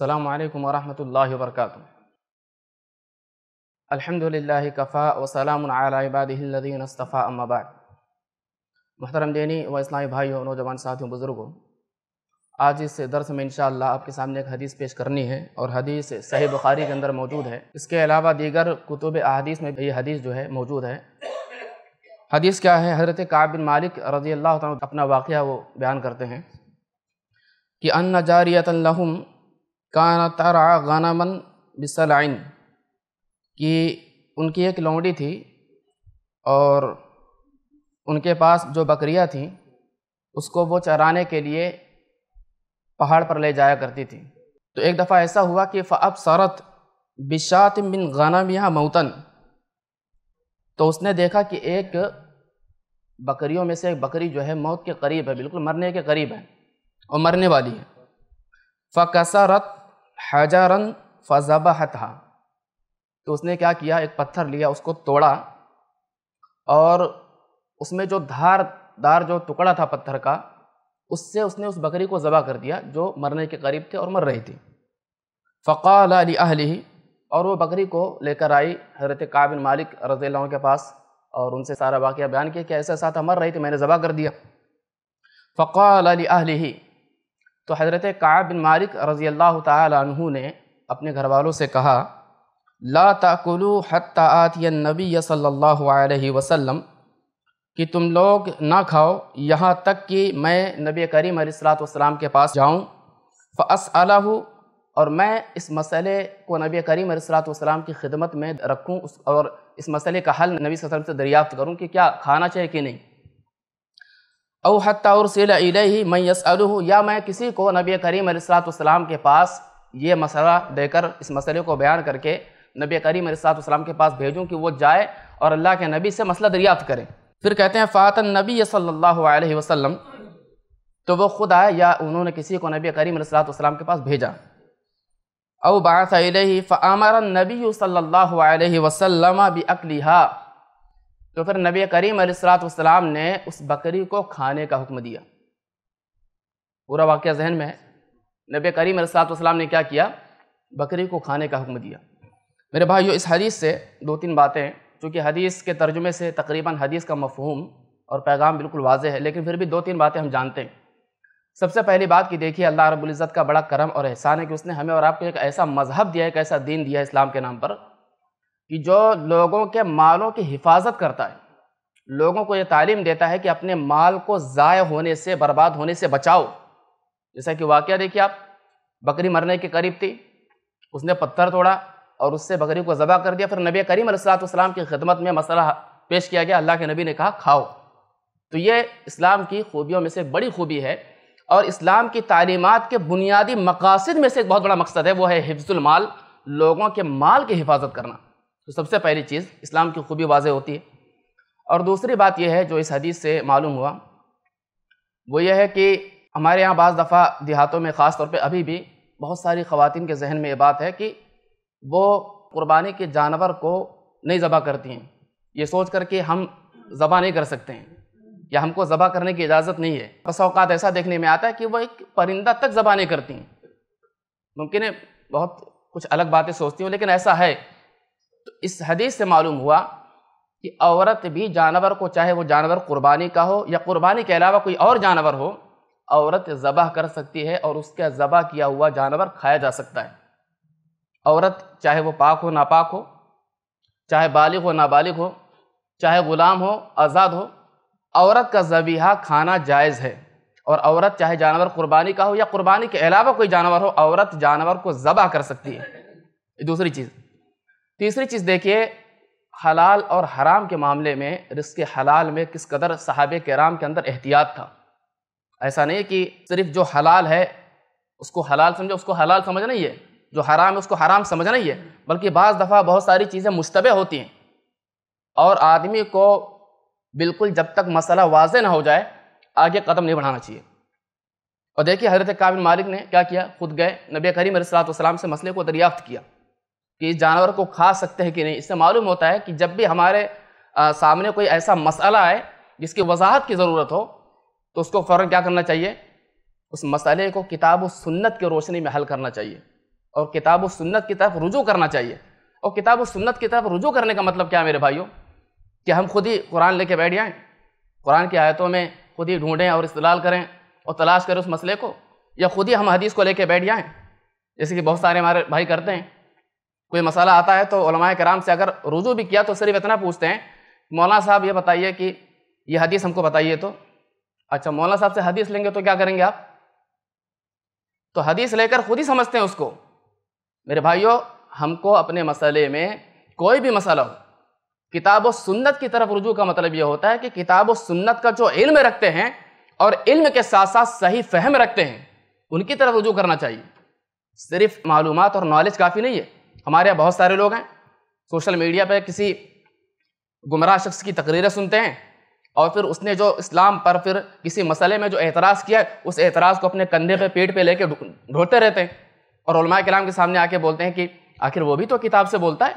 अल्लाम वरहमल वर्क अलहमदिल्ला कफ़ा वसलामबादीनस्तफ़ा अम्माबाद महतरम दीनी व इस्लामी भाइयों नौजवान साथियों बुज़ुर्गों आज इस दर्स में इन आपके सामने एक हदीस पेश करनी है और हदीस सही बुखारी के अंदर मौजूद है इसके अलावा दीगर कुतुब अदीस में भी हदीस जो है मौजूद है हदीस क्या है हज़रत काबिन मालिक रजी अल्लाह अपना वाक़ वो बयान करते हैं कि अन्न जारियतम काना तारा गानामन बिसलाइन कि उनकी एक लोमड़ी थी और उनके पास जो बकरियां थीं उसको वो चराने के लिए पहाड़ पर ले जाया करती थी तो एक दफ़ा ऐसा हुआ कि फ़अब सरत बिशात बिन गाना मियाँ मऊतन तो उसने देखा कि एक बकरियों में से एक बकरी जो है मौत के करीब है बिल्कुल मरने के करीब है और मरने वाली है फ़कसरत हजारन फजबह था तो उसने क्या किया एक पत्थर लिया उसको तोड़ा और उसमें जो धारदार जो टुकड़ा था पत्थर का उससे उसने उस बकरी को ज़बह कर दिया जो मरने के करीब थे और मर रही थी फ़क़ाल अली अहली और वो बकरी को लेकर आई हजरत काबिन मालिक रज़ी के पास और उनसे सारा वाक़ बयान किया कि ऐसा साथ मर रही थी मैंने ज़बह कर दिया फ़क़ाल अली अहली तो हज़रत काब बिन मालिक रज़ी अल्लाह तु ने अपने घर वालों से कहा ला ताकुलु हत्ता आतियन नबी सल्लल्लाहु अलैहि वसल्लम कि तुम लोग ना खाओ यहाँ तक कि मैं नबी करीम अलैहिस्सलाम के पास जाऊँ फ़स और मैं इस मसले को नबी करीम सलाम की खिदमत में रखूँ और इस मसले का हल नबी वसल्लम से दरियाफ़्त करूँ कि क्या खाना चाहिए कि नहीं औ ही मैं यसलूँ या मैं किसी को नबी करीम सलाम के पास ये मसला देकर इस मसले को बयान करके नबी करीम सलाम के पास भेजूँ कि वो जाए और अल्लाह के नबी से मसला दरियात करें फिर कहते हैं फ़ातन नबी सल्लल्लाहु अलैहि वसल्लम तो वो खुद आए या उन्होंने किसी को नबी करीम सलाम के पास भेजा औ बात फ़ामर नबी सल्ला वसलम हा तो फिर नबी करीम सलाम ने उस बकरी को खाने का हुक्म दिया पूरा वाक़ जहन में है नबी करीम सलाम ने क्या किया बकरी को खाने का हुक्म दिया मेरे भाइयों इस हदीस से दो तीन बातें चूँकि हदीस के तर्जुमे से तकरीबन हदीस का मफहूम और पैगाम बिल्कुल वाज है लेकिन फिर भी दो तीन बातें हम जानते हैं सबसे पहली बात कि देखिए अल्लाह रबुल्ज़त का बड़ा करम और एहसान है कि उसने हमें और आपको एक ऐसा मज़हब दिया एक ऐसा दीन दिया इस्लाम के नाम पर कि जो लोगों के मालों की हिफाजत करता है लोगों को ये तालीम देता है कि अपने माल को ज़ाय होने से बर्बाद होने से बचाओ जैसा कि वाक़ देखिए आप बकरी मरने के करीब थी उसने पत्थर तोड़ा और उससे बकरी को ज़बा कर दिया फिर नबी करीम सलाम की खिदमत में मसला पेश किया गया अल्लाह के नबी ने कहा खाओ तो ये इस्लाम की खूबियों में से बड़ी खूबी है और इस्लाम की तालीमत के बुनियादी मकासद में से एक बहुत बड़ा मकसद है वो है हिफ्जुलमाल लोगों के माल की हिफाजत करना तो सबसे पहली चीज़ इस्लाम की खूबी वाज होती है और दूसरी बात यह है जो इस हदीस से मालूम हुआ वो यह है कि हमारे यहाँ बज़ दफ़ा देहातों में ख़ास तौर पर अभी भी बहुत सारी ख़वान के जहन में ये बात है कि वो कुर्बानी के जानवर को नहीं ज़बा करती हैं ये सोच कर हम ज़बा नहीं कर सकते हैं या हमको ज़बा करने की इजाज़त नहीं है बस अवकात ऐसा देखने में आता है कि वह एक परिंदा तक ज़बा नहीं करती मुमकिन है बहुत कुछ अलग बातें सोचती हूँ लेकिन ऐसा है इस हदीस से मालूम हुआ कि औरत भी जानवर को चाहे वो जानवर कुर्बानी का हो या कुर्बानी के अलावा कोई और जानवर हो औरत ज़बह कर सकती है और उसका ज़बह किया हुआ जानवर खाया जा सकता है औरत चाहे वो पाक हो नापाक हो चाहे बालिग हो नाबालिग हो चाहे ग़ुलाम हो आज़ाद हो औरत का ज़बीहा खाना जायज़ है और औरत चाहे जानवर कुर्बानी का हो या कुर्बानी के अलावा कोई जानवर हो औरत जानवर को ज़बह कर सकती है दूसरी चीज़ तीसरी चीज़ देखिए हलाल और हराम के मामले में रिस्क हलाल में किस कदर साहब कराम के अंदर एहतियात था ऐसा नहीं कि सिर्फ जो हलाल है उसको हलाल समझो उसको हलाल समझ नहीं है जो हराम है उसको हराम समझ नहीं है बल्कि बज़ दफ़ा बहुत सारी चीज़ें मुशतबे होती हैं और आदमी को बिल्कुल जब तक मसला वाज ना हो जाए आगे कदम नहीं बढ़ाना चाहिए और देखिए हजरत काबिल मालिक ने क्या किया खुद गए नबी करीम सलाम से मसले को दरियाफ्त किया कि जानवर को खा सकते हैं कि नहीं इससे मालूम होता है कि जब भी हमारे आ, सामने कोई ऐसा मसला आए जिसकी वजाहत की ज़रूरत हो तो उसको फ़ौर क्या करना चाहिए उस मसले को किताब सुन्नत की रोशनी में हल करना चाहिए और किताब सुन्नत की तरफ रुजू करना चाहिए और किताब सुन्नत की तरफ रुजू करने का मतलब क्या है मेरे भाइयों कि हम खुद ही कुरान लेके बैठ जाएँ कुरान की आयतों में खुद ही ढूंढें और इस्तलाल करें और तलाश करें उस मसले को या खुद ही हम हदीस को लेके बैठ जाएँ जैसे कि बहुत सारे हमारे भाई करते हैं कोई मसाला आता है तो कराम से अगर रुजू भी किया तो सिर्फ इतना पूछते हैं मौलाना साहब ये बताइए कि ये हदीस हमको बताइए तो अच्छा मौलाना साहब से हदीस लेंगे तो क्या करेंगे आप तो हदीस लेकर खुद ही समझते हैं उसको मेरे भाइयों हमको अपने मसले में कोई भी मसला हो किताब सुन्नत की तरफ रुजू का मतलब ये होता है कि किताब और सुन्नत का जो इल्म रखते हैं और इल्म के साथ साथ सही फहम रखते हैं उनकी तरफ रुजू करना चाहिए सिर्फ मालूम और नॉलेज काफ़ी नहीं है हमारे यहाँ बहुत सारे लोग हैं सोशल मीडिया पर किसी गुमराह शख्स की तकरीरें सुनते हैं और फिर उसने जो इस्लाम पर फिर किसी मसले में जो एतराज़ किया उस एतराज़ को अपने कंधे पे पेट पे लेके ढोते रहते हैं और उलमा कलाम के सामने आके बोलते हैं कि आखिर वो भी तो किताब से बोलता है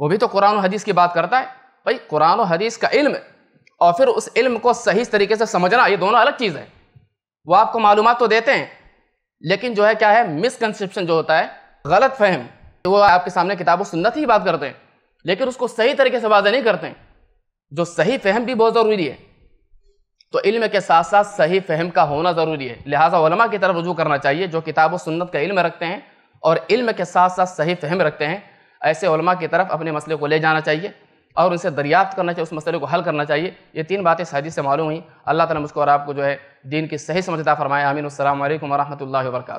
वो भी तो कुरान हदीस की बात करता है भाई कुरान हदीस का इल्म और फिर उस इल्म को सही तरीके से समझना ये दोनों अलग चीज़ है वो आपको मालूम तो देते हैं लेकिन जो है क्या है मिसकनसप्शन जो होता है गलत फहम तो वो आपके सामने किताब और सुन्नत ही बात करते हैं लेकिन उसको सही तरीके से वादा नहीं करते जो सही फहम भी बहुत ज़रूरी है तो इल्म के साथ साथ सही फहम का होना ज़रूरी है लिहाजा वलमा की तरफ रजू करना चाहिए जो किताब व सुन्नत का इल्म रखते हैं और इल्म के साथ साथ सही फहम रखते हैं ऐसे वलमा की तरफ अपने मसले को ले जाना चाहिए और उनसे दरियाफ्त करना चाहिए उस मसले को हल करना चाहिए ये तीन बातें शादी से मालूम हुई अल्लाह ताला मुझको और आपको जो है दीन की सही समझता फरमाए आमीन असल वरहमल वर्का